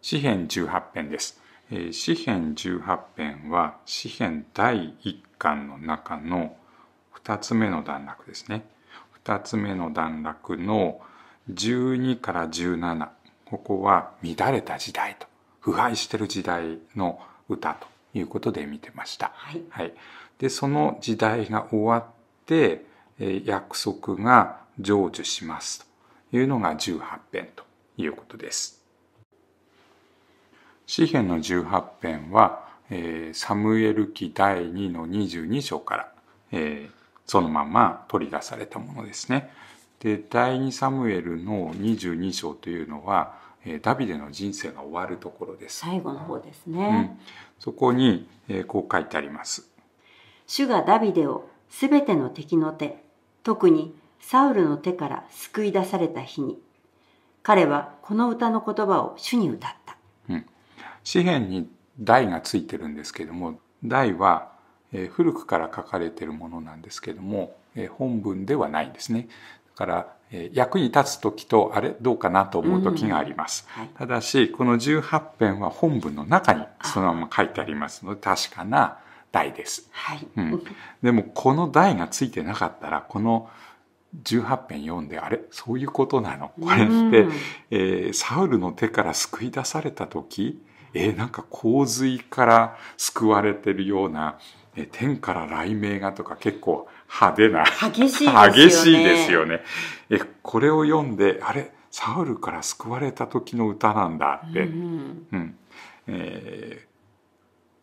詩編十八編です。詩編十八編は詩編第一巻の中の2つ目の段落ですね。2つ目の段落の12から17ここは乱れた時代と腐敗してる時代の歌ということで見てました。はい、はい、でその時代が終わって約束が成就しますというのが十八編ということです。詩篇の18編は、えー、サムエル記第2の22章から、えー、そのまま取り出されたものですね。で第2サムエルの22章というのは、えー、ダビデの人生が終わるところです。最後の方ですね。うん、そこに、えー、こう書いてあります。主がダビデをすべての敵の手、特にサウルの手から救い出された日に、彼はこの歌の言葉を主に歌っ詩幣に台がついてるんですけども台は古くから書かれているものなんですけども本文ではないんですね。だから役に立つ時とあれどうかなと思う時があります、うんはい、ただしこの18編は本文の中にそのまま書いてありますので確かな題です、はい、うん、でもこの題がついてなかったらこの18編読んであれそういうことなのこれって、うん、えー、サウルの手から救い出された時、えー、なんか洪水から救われてるような、えー、天から雷鳴がとか結構派手な。激しいですよね。激しいですよね。えー、これを読んで、あれ、サウルから救われた時の歌なんだって、うん、うん、え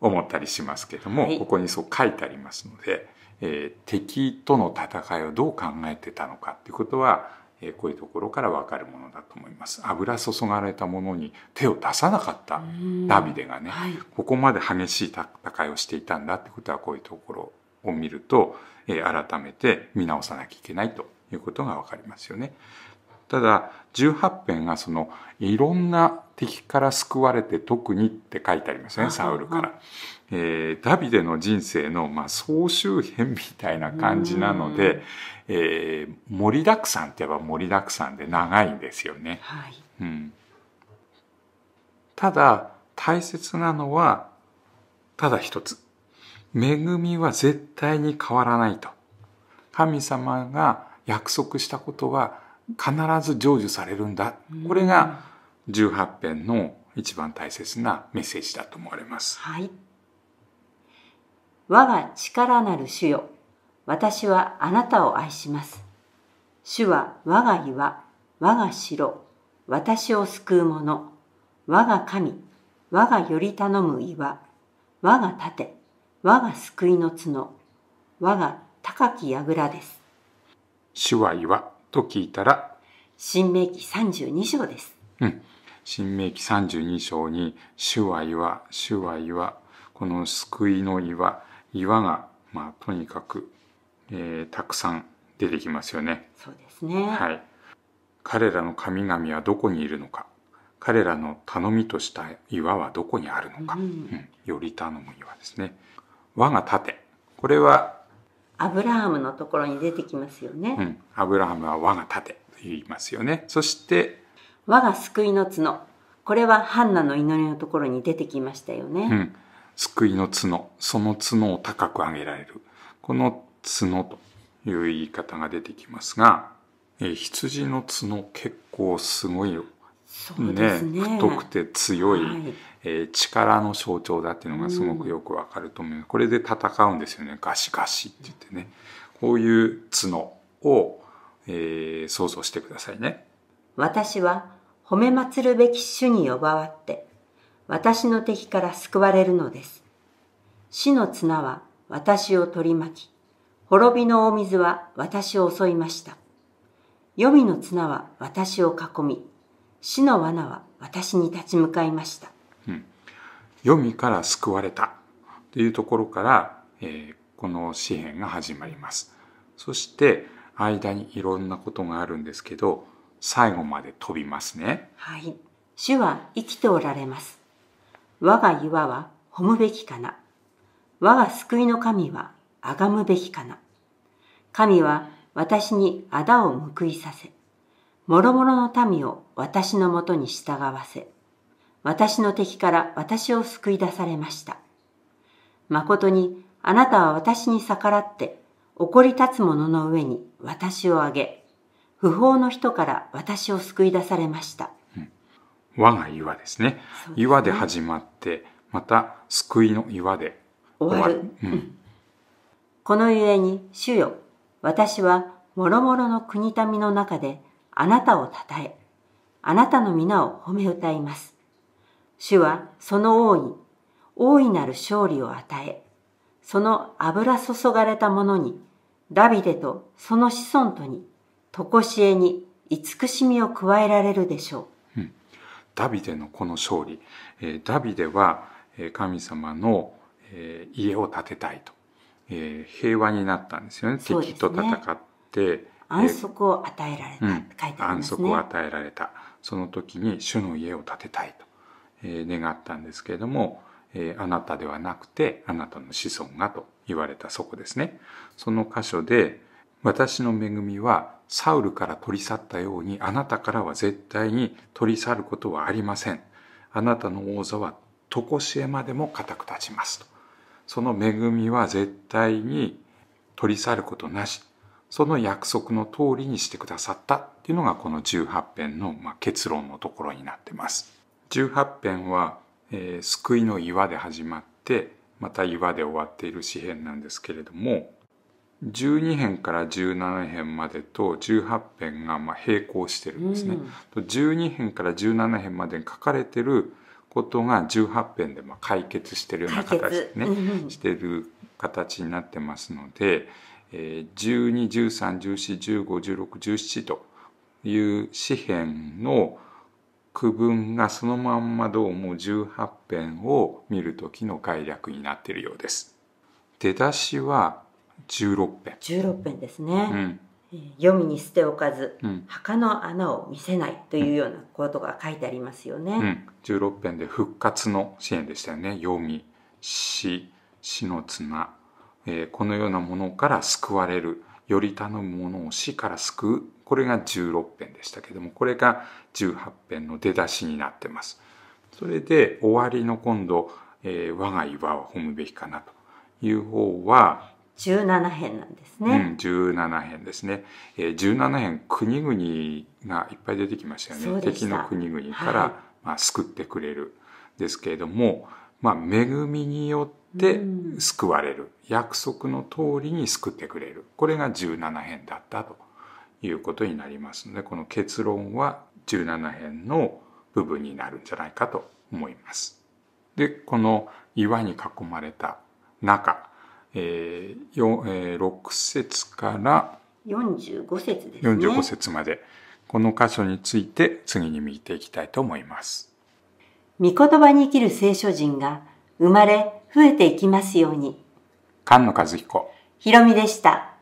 ー、思ったりしますけども、はい、ここにそう書いてありますので、えー、敵との戦いをどう考えてたのかっていうことはえこういうところからわかるものだと思います。油注がれたものに手を出さなかったダビデがね、はい、ここまで激しい戦いをしていたんだってことはこういうところを見ると、え改めて見直さなきゃいけないということがわかりますよね。ただ18編がそのいろんな敵から救われて特にって書いてありますねサウルから。えー、ダビデの人生の、まあ、総集編みたいな感じなので、えー、盛りだくさんって言えば盛りだくさんで長いんですよね。はいうん、ただ大切なのはただ一つ恵みは絶対に変わらないと神様が約束したことは必ず成就されるんだ。これが18編の一番大切なメッセージだと思われます。はい。我が力なる主よ、私はあなたを愛します。主は我が岩、我が城、私を救う者、我が神、我がより頼む岩、我が盾、我が救いの角、我が高き櫓です。主は岩、と聞いたら、新明記32章です。うん。新明記32章に、主は岩、主は岩、この救いの岩、岩が、まあ、とにかく、えー、たくさん出てきますよね。そうですね。はい。彼らの神々はどこにいるのか。彼らの頼みとした岩はどこにあるのか。うん、うん、より頼む岩ですね。我が盾。これはアブラハムのところに出てきますよね。うん、アブラハムは我が盾と言いますよね。そして、我が救いの角。これはハンナの祈りのところに出てきましたよね。うん、救いの角。その角を高く上げられる。この角という言い方が出てきますが、えー、羊の角結構すごいね、ね、太くて強い、はい、えー、力の象徴だっていうのがすごくよくわかると思う、うん、これで戦うんですよねガシガシって言ってねこういう角を、えー、想像してくださいね私は褒めまつるべき主に呼ばわって私の敵から救われるのです死の綱は私を取り巻き滅びの大水は私を襲いました黄泉の綱は私を囲み死の罠は私に立ち向かいました。うん、読みから救われたというところから、えー、この詩篇が始まります。そして間にいろんなことがあるんですけど最後まで飛びますね。はい。主は生きておられます。我が岩は褒むべきかな。我が救いの神は崇むべきかな。神は私にあだを報いさせ、諸々の民を私のもとに従わせ、私の敵から私を救い出されました。誠にあなたは私に逆らって怒り立つ者の上に私をあげ、不法の人から私を救い出されました。うん、が岩ですね。すね岩で始まって、また救いの岩で終わる。うん、このゆえに、主よ、私は諸々の国民の中であなたをたたえ、あなたの皆を褒め歌います。主はその王に大いなる勝利を与え、その油注がれた者に、ダビデとその子孫とに、とこしえに慈しみを加えられるでしょう。うん、ダビデのこの勝利、えー、ダビデは神様の、えー、家を建てたいと、えー、平和になったんですよね。ね敵と戦って、安息を与えられた、うん、書いてあります、ね、安息を与えられたその時に主の家を建てたいと、えー、願ったんですけれども、えー、あなたではなくてあなたの子孫がと言われたそこですねその箇所で私の恵みはサウルから取り去ったようにあなたからは絶対に取り去ることはありませんあなたの王座は常しえまでも固く立ちますとその恵みは絶対に取り去ることなしその約束の通りにしてくださったっていうのがこの18編の結論のところになってます。18編は、えー、救いの岩で始まってまた岩で終わっている詩編なんですけれども12編から17編までと18編が並行してるんですね。うん、12編から17編までに書かれてることが18編でま解決してるような形ね、うん、してる形になってますので、121314151617という詩編の区分がそのまんまどうも18編を見る時の概略になっているようです。出だしは16編。16編ですね。うん、読みに捨ておかず、うん、墓の穴を見せないというようなことが書いてありますよね。うん、16編で復活の支援でしたよね。読み、死、死の綱、えこのようなものから救われるより頼むものを死から救うこれが16編でしたけどもこれが18編の出だしになってます。それで終わりの今度、え我が岩を褒むべきかなという方は17編なんですね。うん、17編ですね。えー、17編国々がいっぱい出てきましたよね。敵の国々から、はい、まあ、救ってくれるですけれども、まあ、恵みによって救われる、約束の通りに救ってくれるこれが17編だったということになりますのでこの結論は17編の部分になるんじゃないかと思います。でこの岩に囲まれた中、えーえー、6節から45節ですね。45節までこの箇所について次に見ていきたいと思います。御言葉に生きる聖書人が生まれ増えていきますように。菅野和彦。ひろみでした。